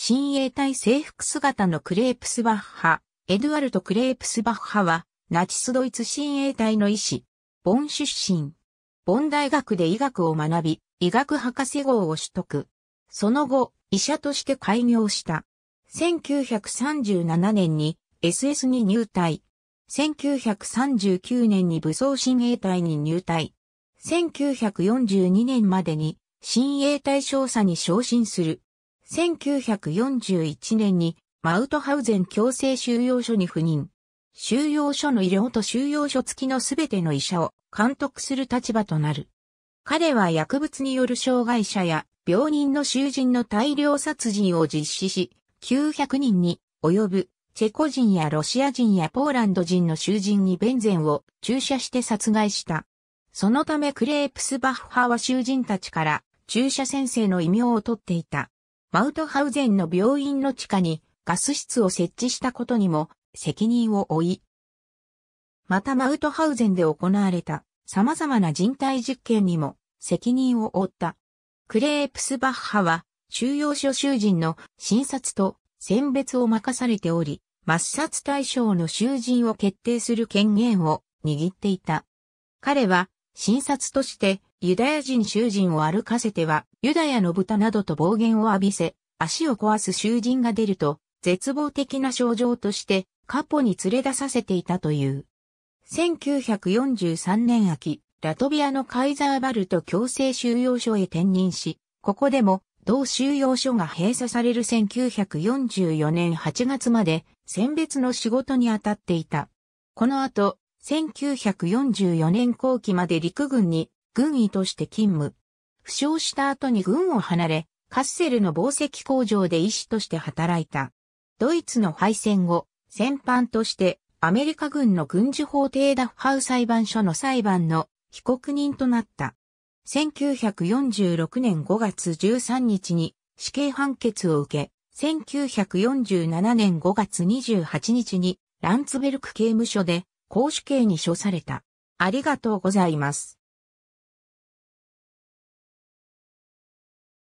親衛隊制服姿のクレープスバッハ、エドゥアルト・クレープスバッハは、ナチスドイツ親衛隊の医師、ボン出身。ボン大学で医学を学び、医学博士号を取得。その後、医者として開業した。1937年に SS に入隊。1939年に武装親衛隊に入隊。1942年までに親衛隊少佐に昇進する。1941年にマウトハウゼン強制収容所に赴任。収容所の医療と収容所付きのすべての医者を監督する立場となる。彼は薬物による障害者や病人の囚人の大量殺人を実施し、900人に及ぶチェコ人やロシア人やポーランド人の囚人にベンゼンを注射して殺害した。そのためクレープスバッハは囚人たちから注射先生の異名を取っていた。マウトハウゼンの病院の地下にガス室を設置したことにも責任を負い、またマウトハウゼンで行われた様々な人体実験にも責任を負った。クレープスバッハは収容所囚人の診察と選別を任されており、抹殺対象の囚人を決定する権限を握っていた。彼は診察としてユダヤ人囚人を歩かせては、ユダヤの豚などと暴言を浴びせ、足を壊す囚人が出ると、絶望的な症状として、カポに連れ出させていたという。1943年秋、ラトビアのカイザーバルト強制収容所へ転任し、ここでも同収容所が閉鎖される1944年8月まで選別の仕事に当たっていた。この後、1944年後期まで陸軍に軍医として勤務。負傷した後に軍を離れ、カッセルの紡績工場で医師として働いた。ドイツの敗戦後、戦犯としてアメリカ軍の軍事法廷ダッハウ裁判所の裁判の被告人となった。1946年5月13日に死刑判決を受け、1947年5月28日にランツベルク刑務所で公主刑に処された。ありがとうございます。